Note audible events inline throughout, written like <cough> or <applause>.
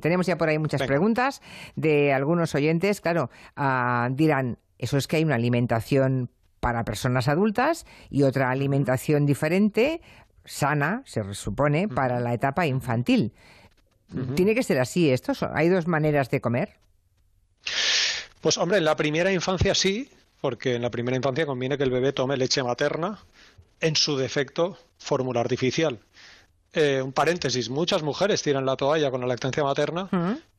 Tenemos ya por ahí muchas preguntas de algunos oyentes. Claro, ah, dirán, eso es que hay una alimentación para personas adultas y otra alimentación diferente, sana, se supone, para la etapa infantil. ¿Tiene que ser así esto? ¿Hay dos maneras de comer? Pues hombre, en la primera infancia sí, porque en la primera infancia conviene que el bebé tome leche materna, en su defecto fórmula artificial eh, un paréntesis, muchas mujeres tiran la toalla con la lactancia materna.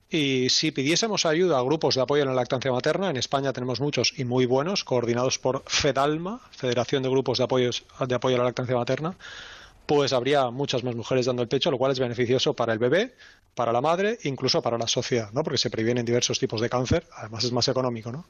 Y si pidiésemos ayuda a grupos de apoyo en la lactancia materna, en España tenemos muchos y muy buenos, coordinados por FEDALMA, Federación de Grupos de, Apoyos, de Apoyo a la Lactancia Materna, pues habría muchas más mujeres dando el pecho, lo cual es beneficioso para el bebé, para la madre, incluso para la sociedad, ¿no? Porque se previenen diversos tipos de cáncer, además es más económico, ¿no?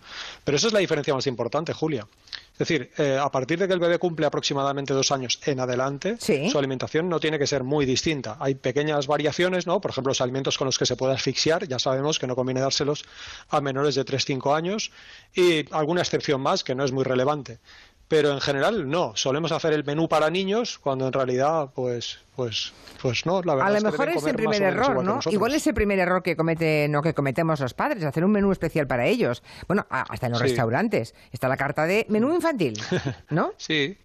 Pero esa es la diferencia más importante, Julia. Es decir, eh, a partir de que el bebé cumple aproximadamente dos años en adelante, su alimentación no tiene que ser muy distinta. Hay pequeñas variaciones, ¿no? Por ejemplo, los alimentos con los que se puede asfixiar, ya sabemos que no conviene dárselos a menores de 3-5 años, y alguna excepción más que no es muy relevante pero en general no. Solemos hacer el menú para niños cuando en realidad, pues, pues, pues no. La verdad a lo mejor es el primer error, ¿no? Igual es el primer error que cometen no, que cometemos los padres, hacer un menú especial para ellos. Bueno, hasta en los restaurantes está la carta de menú mm. infantil, ¿no? <laughs> sí.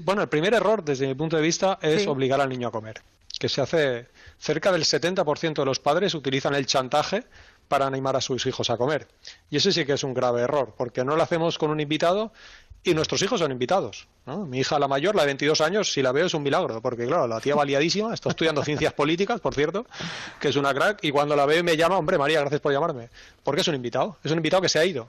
bueno, el primer error desde mi punto de vista es obligar al niño a comer, que se hace cerca del 70% de los padres utilizan el chantaje para animar a sus hijos a comer. Y ese sí que es un grave error, porque no lo hacemos con un invitado y nuestros hijos son invitados. ¿no? Mi hija, la mayor, la de 22 años, si la veo es un milagro, porque claro, la tía valiadísima, está estudiando ciencias políticas, por cierto, que es una crack, y cuando la veo me llama, hombre, María, gracias por llamarme, porque es un invitado, es un invitado que se ha ido.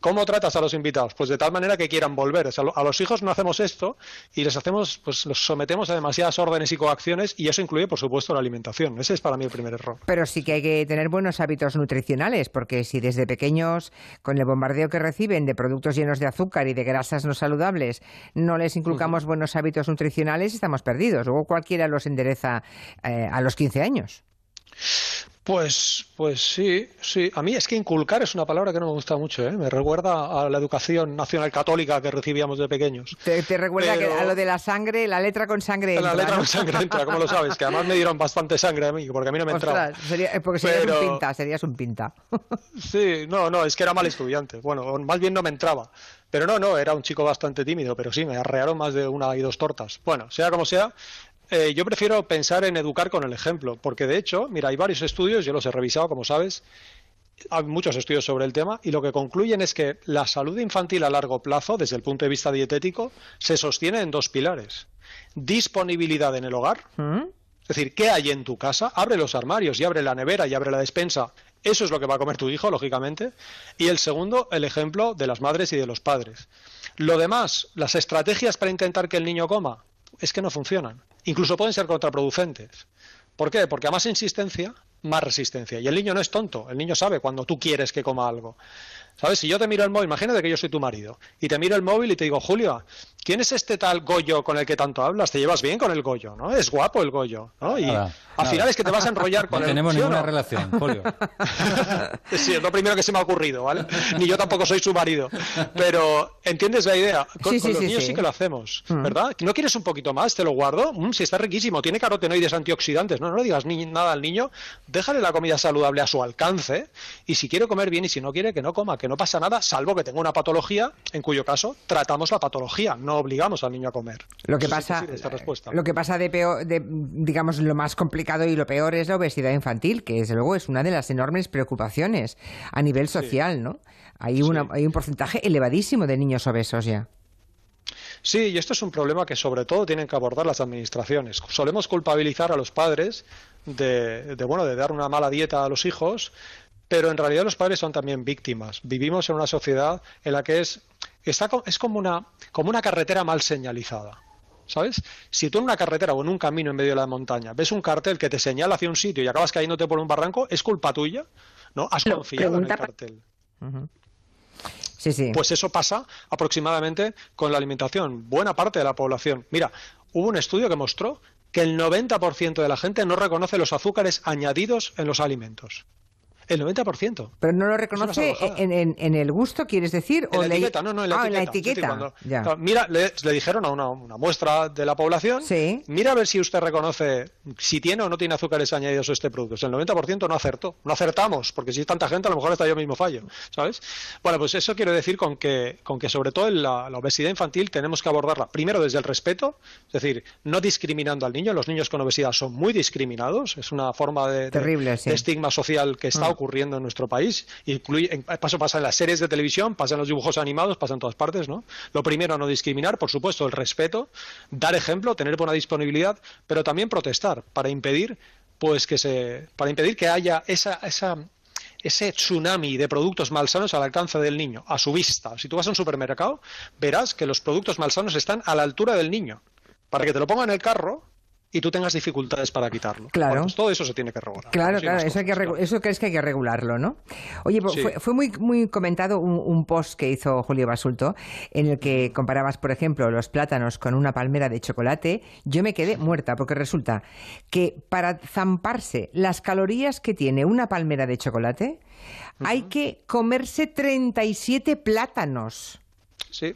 ¿Cómo tratas a los invitados? Pues de tal manera que quieran volver. a los hijos no hacemos esto y les hacemos, pues los sometemos a demasiadas órdenes y coacciones, y eso incluye, por supuesto, la alimentación. Ese es para mí el primer error. Pero sí que hay que tener buenos hábitos nutricionales, porque si desde pequeños, con el bombardeo que reciben de productos llenos de azúcar y de grasa, no saludables, no les inculcamos buenos hábitos nutricionales, estamos perdidos. Luego cualquiera los endereza eh, a los 15 años. Pues, pues sí, sí. A mí es que inculcar es una palabra que no me gusta mucho, ¿eh? Me recuerda a la educación nacional católica que recibíamos de pequeños. Te, recuerda a lo de la sangre, la letra con sangre entra. La letra con sangre entra, ¿cómo lo sabes? Que además me dieron bastante sangre a mí, porque a mí no me entraba. sería, eh, porque serías un pinta, serías un pinta. <laughs> Sí, no, no, es que era mal estudiante. Bueno, más bien no me entraba. Pero no, no, era un chico bastante tímido, pero sí, me arrearon más de una y dos tortas. Bueno, sea como sea, eh, yo prefiero pensar en educar con el ejemplo, porque de hecho, mira, hay varios estudios, yo los he revisado, como sabes, hay muchos estudios sobre el tema, y lo que concluyen es que la salud infantil a largo plazo, desde el punto de vista dietético, se sostiene en dos pilares. Disponibilidad en el hogar, mm. es decir, ¿qué hay en tu casa? Abre los armarios y abre la nevera y abre la despensa. Eso es lo que va a comer tu hijo, lógicamente. Y el segundo, el ejemplo de las madres y de los padres. Lo demás, las estrategias para intentar que el niño coma, es que no funcionan. Incluso pueden ser contraproducentes. ¿Por qué? Porque a más insistencia, más resistencia. Y el niño no es tonto, el niño sabe cuando tú quieres que coma algo. ¿Sabes? Si yo te miro el móvil, imagínate que yo soy tu marido, y te miro el móvil y te digo, Julia, ¿quién es este tal Goyo con el que tanto hablas? ¿Te llevas bien con el Goyo? ¿No? Es guapo el Goyo, ¿no? Y al final es que te vas a enrollar con no tenemos ninguna relación, Julio. <laughs> sí, es lo primero que se me ha ocurrido, ¿vale? Ni yo tampoco soy su marido. Pero, ¿entiendes la idea? Con, los niños sí, que lo hacemos, mm. ¿verdad? ¿No quieres un poquito más? ¿Te lo guardo? Mm, si está riquísimo, tiene carotenoides antioxidantes. No, no le digas ni nada al niño. Déjale la comida saludable a su alcance y si quiere comer bien y si no quiere, que no coma, que no pasa nada, salvo que tenga una patología, en cuyo caso tratamos la patología, no obligamos al niño a comer. Lo que pasa, eh, Lo que pasa de peor, digamos, lo más complicado y lo peor es la obesidad infantil, que desde luego es una de las enormes preocupaciones a nivel social, ¿no? Hay, hay un porcentaje elevadísimo de niños obesos ya. Sí, y esto es un problema que sobre todo tienen que abordar las administraciones. Solemos culpabilizar a los padres de, de, bueno de dar una mala dieta a los hijos pero en realidad los padres son también víctimas. Vivimos en una sociedad en la que es, es como, una, como una carretera mal señalizada. ¿Sabes? Si tú en una carretera o en un camino en medio de la montaña ves un cartel que te señala hacia un sitio y acabas cayéndote por un barranco, ¿es culpa tuya? ¿No? Has confiado en el cartel. Pues eso pasa aproximadamente con la alimentación. Buena parte de la población. Mira, hubo un estudio que mostró que el 90% de la gente no reconoce los azúcares añadidos en los alimentos. El 90%. Pero no lo reconoce en, el gusto, quieres decir. En o la etiqueta, no, en la ah, etiqueta. En mira, le, dijeron a una, muestra de la población, mira a ver si usted reconoce si tiene o no tiene azúcares añadidos este producto. O el 90% no acertó, no acertamos, porque si es tanta gente, a lo mejor está yo mismo fallo, ¿sabes? Bueno, pues eso quiero decir con que, con que sobre todo en la, obesidad infantil tenemos que abordarla primero desde el respeto, es decir, no discriminando al niño, los niños con obesidad son muy discriminados, es una forma de, Terrible, de estigma social que está ocurriendo mm ocurriendo en nuestro país. Incluye, eh, paso pasa en las series de televisión, pasan los dibujos animados, pasa en todas partes, ¿no? Lo primero, no discriminar, por supuesto, el respeto, dar ejemplo, tener buena disponibilidad, pero también protestar para impedir pues que se para impedir que haya esa, esa ese tsunami de productos malsanos al alcance del niño, a su vista. Si tú vas a un supermercado, verás que los productos malsanos están a la altura del niño. Para que te lo ponga en el carro, y tú tengas dificultades para quitarlo. Claro. Pues todo eso se tiene que regular. Claro, claro, eso, que eso crees que hay que regularlo, ¿no? Oye, pues, fue, muy, muy comentado un, post que hizo Julio Basulto en el que comparabas, por ejemplo, los plátanos con una palmera de chocolate. Yo me quedé muerta porque resulta que para zamparse las calorías que tiene una palmera de chocolate hay que comerse 37 plátanos. Sí.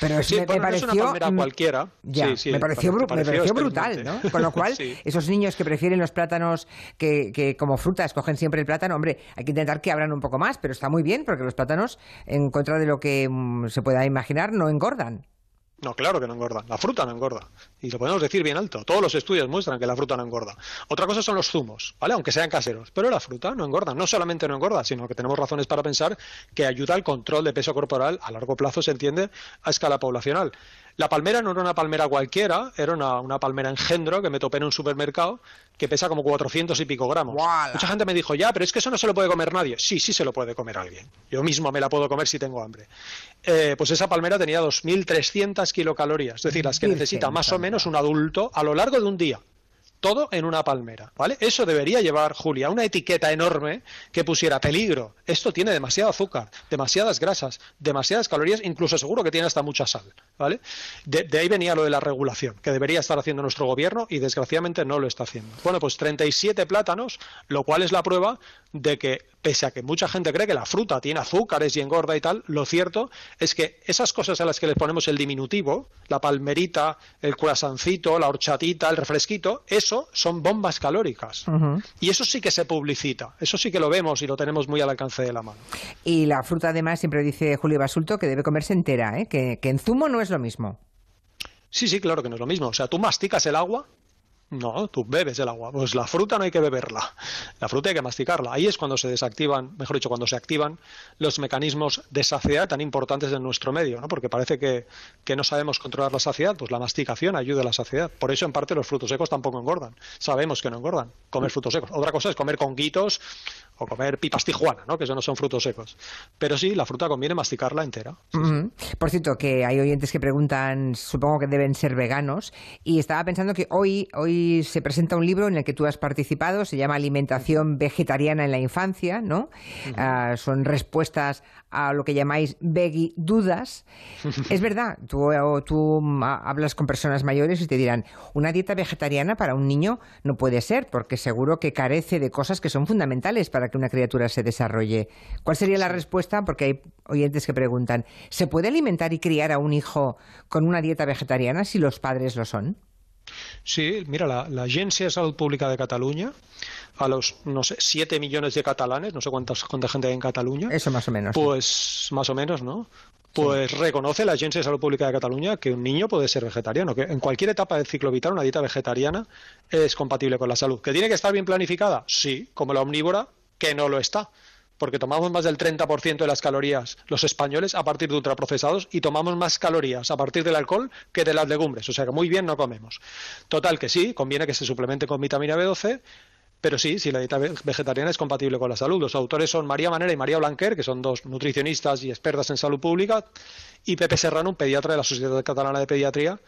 Pero sí, me, pareció. cualquiera. me, brutal, ¿no? Con lo cual, <laughs> esos niños que prefieren los plátanos que, que como fruta escogen siempre el plátano, hombre, hay que intentar que abran un poco más, pero está muy bien porque los plátanos, en contra de lo que mm, se pueda imaginar, no engordan. No, claro que no engorda. La fruta no engorda. Y lo podemos decir bien alto. Todos los estudios muestran que la fruta no engorda. Otra cosa son los zumos, ¿vale? Aunque sean caseros. Pero la fruta no engorda. No solamente no engorda, sino que tenemos razones para pensar que ayuda al control de peso corporal a largo plazo, se entiende, a escala poblacional. La palmera no era una palmera cualquiera, era una, una, palmera engendro que me topé en un supermercado que pesa como 400 y pico gramos. Mucha gente me dijo, ya, pero es que eso no se lo puede comer nadie. Sí, sí se lo puede comer alguien. Yo mismo me la puedo comer si tengo hambre. Eh, pues esa palmera tenía 2.300 kilocalorías, es decir, las que necesita más o menos un adulto a lo largo de un día todo en una palmera, ¿vale? Eso debería llevar Julia, una etiqueta enorme que pusiera peligro. Esto tiene demasiado azúcar, demasiadas grasas, demasiadas calorías, incluso seguro que tiene hasta mucha sal, ¿vale? De, de ahí venía lo de la regulación, que debería estar haciendo nuestro gobierno y desgraciadamente no lo está haciendo. Bueno, pues 37 plátanos, lo cual es la prueba de que pese a que mucha gente cree que la fruta tiene azúcares y engorda y tal, lo cierto es que esas cosas a las que les ponemos el diminutivo, la palmerita, el curasancito, la horchatita, el refresquito, eso son bombas calóricas. Y eso sí que se publicita, eso sí que lo vemos y lo tenemos muy al alcance de la mano. Y la fruta además, siempre dice Julio Basulto, que debe comerse entera, ¿eh? que, que en zumo no es lo mismo. Sí, sí, claro que no es lo mismo. O sea, tú masticas el agua no, tú bebes el agua. Pues la fruta no hay que beberla. La fruta hay que masticarla. Ahí es cuando se desactivan, mejor dicho, cuando se activan los mecanismos de saciedad tan importantes en nuestro medio, ¿no? Porque parece que, que no sabemos controlar la saciedad. Pues la masticación ayuda a la saciedad. Por eso, en parte, los frutos secos tampoco engordan. Sabemos que no engordan comer frutos secos. Otra cosa es comer conguitos o comer pipas tijuana, ¿no? que eso no son frutos secos. Pero sí, la fruta conviene masticarla entera. Por cierto, que hay oyentes que preguntan, supongo que deben ser veganos, y estaba pensando que hoy, hoy se presenta un libro en el que tú has participado, se llama Alimentación Vegetariana en la Infancia, ¿no? Ah, son respuestas a lo que llamáis veggie dudas. <laughs> es verdad, tú, tú hablas con personas mayores y te dirán, una dieta vegetariana para un niño no puede ser, porque seguro que carece de cosas que son fundamentales para que una criatura se desarrolle. ¿Cuál sería la respuesta? Porque hay oyentes que preguntan, ¿se puede alimentar y criar a un hijo con una dieta vegetariana si los padres lo son? Sí, mira, la, Agencia de Salud Pública de Cataluña, a los, no sé, 7 millones de catalanes, no sé cuántas, cuánta gente hay en Cataluña. Eso más o menos. Pues más o menos, ¿no? Pues reconoce la Agencia de Salud Pública de Cataluña que un niño puede ser vegetariano, que en cualquier etapa del ciclo vital una dieta vegetariana es compatible con la salud. ¿Que tiene que estar bien planificada? Sí, como la omnívora, que no lo está porque tomamos más del 30% de las calorías los españoles a partir de ultraprocesados y tomamos más calorías a partir del alcohol que de las legumbres, o sea que muy bien no comemos. Total que sí, conviene que se suplemente con vitamina B12, pero sí, si la dieta vegetariana es compatible con la salud. Los autores son María Manera y María Blanquer, que son dos nutricionistas y expertas en salud pública, y Pepe Serrano, un pediatra de la Sociedad Catalana de Pediatría,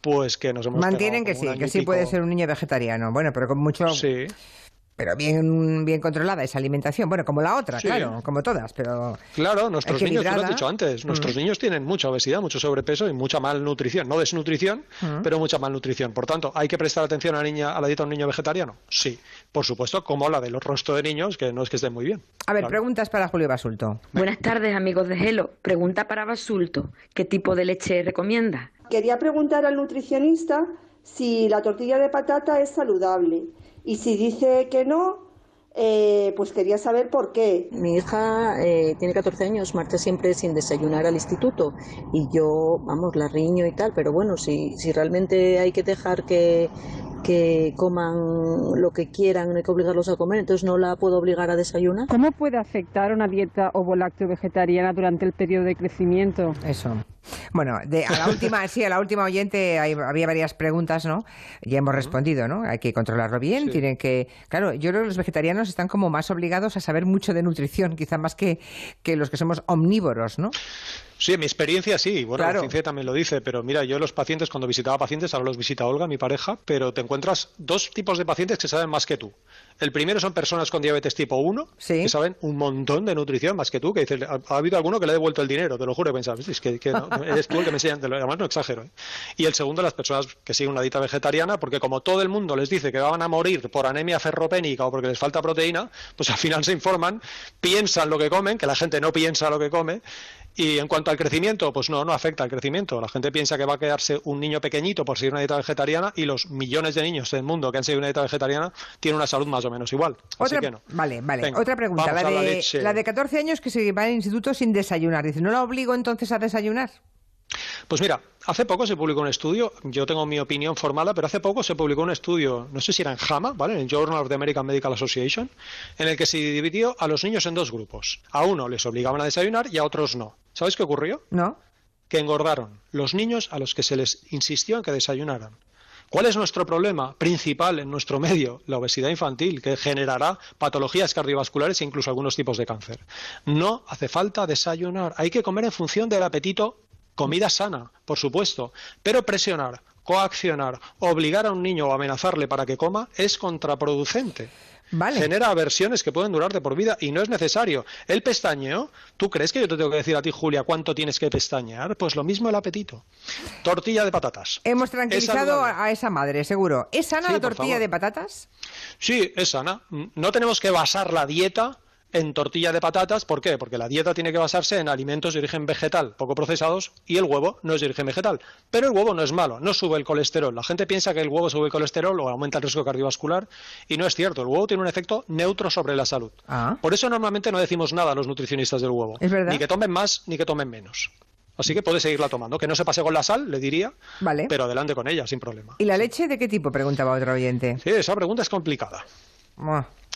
pues que nos hemos Mantienen que sí, que sí puede ser un niño vegetariano. Bueno, pero con mucho... Sí pero bien, bien controlada esa alimentación. Bueno, como la otra, claro, como todas, pero. Claro, nuestros niños, lo has dicho antes, nuestros mm. niños tienen mucha obesidad, mucho sobrepeso y mucha malnutrición. No desnutrición, mm. pero mucha malnutrición. Por tanto, ¿hay que prestar atención a, la niña, a la dieta de un niño vegetariano? Sí, por supuesto, como la del rostro de niños, que no es que estén muy bien. A ver, preguntas para Julio Basulto. Buenas tardes, amigos de Gelo. Pregunta para Basulto: ¿qué tipo de leche recomienda? Quería preguntar al nutricionista si la tortilla de patata es saludable. Y si dice que no, eh, pues quería saber por qué. Mi hija eh, tiene 14 años, marcha siempre sin desayunar al instituto y yo, vamos, la riño y tal, pero bueno, si, si realmente hay que dejar que, que coman lo que quieran, no hay que obligarlos a comer, entonces no la puedo obligar a desayunar. ¿Cómo puede afectar una dieta ovo-lacto vegetariana durante el periodo de crecimiento? Eso. Bueno, de, a la <laughs> última, sí, a la última oyente había varias preguntas, ¿no? Ya hemos respondido, ¿no? Hay que controlarlo bien, tienen que... Claro, yo creo que los vegetarianos están como más obligados a saber mucho de nutrición, quizá más que, los que somos omnívoros, ¿no? Sí, en mi experiencia sí, bueno, la ciencia también lo dice, pero mira, yo los pacientes, cuando visitaba pacientes, ahora los visita Olga, mi pareja, pero te encuentras dos tipos de pacientes que saben más que tú. El primero son personas con diabetes tipo 1, que saben un montón de nutrición más que tú, que dices, ha, habido alguno que le ha devuelto el dinero, te lo juro, Pensabas, es que no, es cool que me lo además no exagero. ¿eh? Y el segundo, las personas que siguen una dieta vegetariana, porque como todo el mundo les dice que van a morir por anemia ferropénica o porque les falta proteína, pues al final se informan, piensan lo que comen, que la gente no piensa lo que come, y en cuanto al crecimiento, pues no, no afecta al crecimiento. La gente piensa que va a quedarse un niño pequeñito por seguir una dieta vegetariana y los millones de niños del mundo que han seguido una dieta vegetariana tienen una salud más o menos igual. Otra, Así que no. Vale, vale. Otra pregunta. La de, 14 años que se va al instituto sin desayunar. Dice, ¿no la obligo entonces a desayunar? Pues mira, hace poco se publicó un estudio, yo tengo mi opinión formada, pero hace poco se publicó un estudio, no sé si era en JAMA, ¿vale? En el Journal of the American Medical Association, en el que se dividió a los niños en dos grupos. A uno les obligaban a desayunar y a otros no. ¿Sabéis qué ocurrió? No. Que engordaron los niños a los que se les insistió en que desayunaran. ¿Cuál es nuestro problema principal en nuestro medio? La obesidad infantil, que generará patologías cardiovasculares e incluso algunos tipos de cáncer. No hace falta desayunar, hay que comer en función del apetito, comida sana, por supuesto, pero presionar, coaccionar, obligar a un niño o amenazarle para que coma es contraproducente. Genera versiones que pueden durarte por vida y no es necesario. El pestañeo, ¿tú crees que yo te tengo que decir a ti, Julia, cuánto tienes que pestañear? Pues lo mismo el apetito. Tortilla de patatas. Hemos tranquilizado a esa madre, seguro. ¿Es sana la tortilla de patatas? Sí, es sana. No tenemos que basar la dieta en tortilla de patatas. ¿Por qué? Porque la dieta tiene que basarse en alimentos de origen vegetal, poco procesados, y el huevo no es de origen vegetal. Pero el huevo no es malo, no sube el colesterol. La gente piensa que el huevo sube el colesterol o aumenta el riesgo cardiovascular, y no es cierto. El huevo tiene un efecto neutro sobre la salud. Ah. Por eso normalmente no decimos nada a los nutricionistas del huevo. ¿Es verdad? Ni que tomen más, ni que tomen menos. Así que puede seguirla tomando. Que no se pase con la sal, le diría. Vale. Pero adelante con ella, sin problema. ¿Y la leche de qué tipo? Preguntaba otro oyente. Sí, esa pregunta es complicada.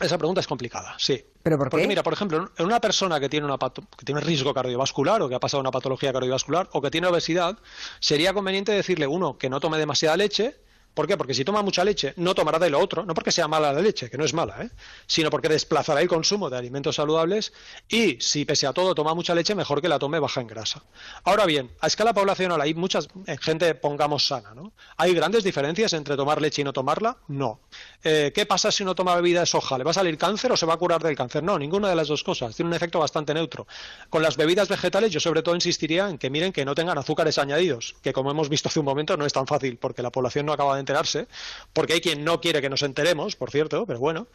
Esa pregunta es complicada, sí. ¿Pero por qué? Porque mira, por ejemplo, en una persona que tiene, una que tiene riesgo cardiovascular o que ha pasado una patología cardiovascular o que tiene obesidad, sería conveniente decirle, uno, que no tome demasiada leche ¿Por qué? Porque si toma mucha leche, no tomará de lo otro, no porque sea mala la leche, que no es mala, ¿eh? sino porque desplazará el consumo de alimentos saludables y si pese a todo toma mucha leche, mejor que la tome baja en grasa. Ahora bien, a escala poblacional hay mucha eh, gente, pongamos sana, ¿no? ¿Hay grandes diferencias entre tomar leche y no tomarla? No. Eh, ¿Qué pasa si uno toma bebida de soja? ¿Le va a salir cáncer o se va a curar del cáncer? No, ninguna de las dos cosas. Tiene un efecto bastante neutro. Con las bebidas vegetales yo sobre todo insistiría en que miren que no tengan azúcares añadidos, que como hemos visto hace un momento no es tan fácil porque la población no acaba de enterarse, porque hay quien no quiere que nos enteremos, por cierto, pero bueno.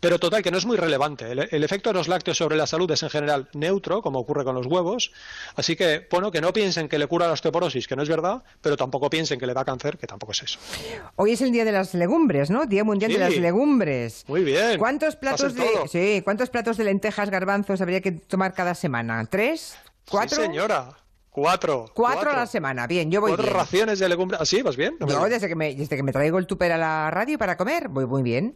Pero total, que no es muy relevante. El, efecto de los lácteos sobre la salud es en general neutro, como ocurre con los huevos. Así que, bueno, que no piensen que le cura la osteoporosis, que no es verdad, pero tampoco piensen que le da cáncer, que tampoco es eso. Hoy es el Día de las Legumbres, ¿no? Día Mundial de las Legumbres. Muy bien. ¿Cuántos platos, de, sí, ¿Cuántos platos de lentejas, garbanzos habría que tomar cada semana? ¿Tres? ¿Cuatro? Sí, señora. Cuatro, cuatro. a la semana, bien, yo voy cuatro raciones de legumbres. ¿Así? Ah, sí? ¿Vas bien? No, desde, que me, que me traigo el tupper a la radio para comer, voy muy bien.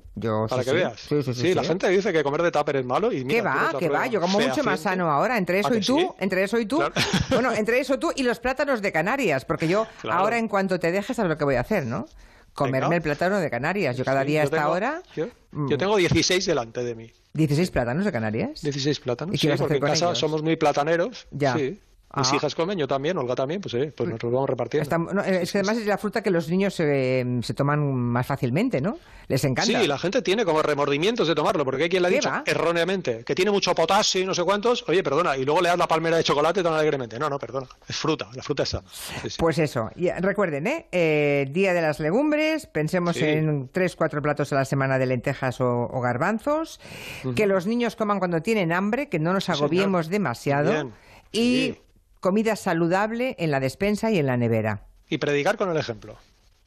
para que veas. Sí, la gente dice que comer de tupper es malo y mira, ¿Qué va? ¿Qué va? Yo como mucho más sano ahora, entre eso ah, y tú, entre eso y tú. <laughs> Bueno, entre eso tú y los plátanos de Canarias, porque yo ahora en cuanto te dejes sabes lo que voy a hacer, ¿no? Comerme el plátano de Canarias. Yo cada día hasta ahora... Yo, mm. yo tengo 16 delante de mí. ¿16 plátanos de Canarias? 16 plátanos. ¿Y sí, porque en casa somos muy plataneros. Ya. Sí. Mis hijas comen, yo también, Olga también, pues sí eh, pues nosotros lo vamos repartiendo. Eh, es que además es la fruta que los niños em, se toman más fácilmente, ¿no? Les encanta. Sí, la gente tiene como remordimientos de tomarlo, porque hay quien le ha dicho erróneamente que tiene mucho potasio y no sé cuántos. Oye, perdona, y luego le das la palmera de chocolate tan alegremente. No, no, perdona, es fruta, la fruta es Pues eso, y recuerden, ¿eh? ¿eh? Día de las legumbres, pensemos en tres, cuatro platos a la semana de lentejas o, garbanzos, que los niños coman cuando tienen hambre, que no nos agobiemos demasiado. Y comida saludable en la despensa y en la nevera. Y predicar con el ejemplo.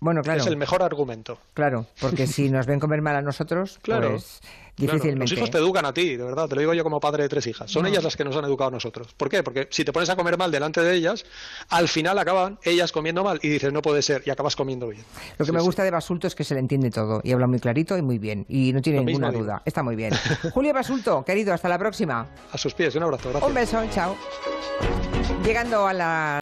Bueno, claro. Es el mejor argumento. Claro, porque si nos ven comer mal a nosotros, <laughs> claro, pues difícilmente. Los hijos te educan a ti, de verdad, te lo digo yo como padre de tres hijas. Son ellas las que nos han educado a nosotros. ¿Por qué? Porque si te pones a comer mal delante de ellas, al final acaban ellas comiendo mal y dices, no puede ser, y acabas comiendo bien. Lo que me gusta de Basulto es que se le entiende todo y habla muy clarito y muy bien. Y no tiene ninguna duda. Está muy bien. <laughs> Julio Basulto, querido, hasta la próxima. A sus pies, un abrazo. Gracias. Un beso, chao. Llegando a la.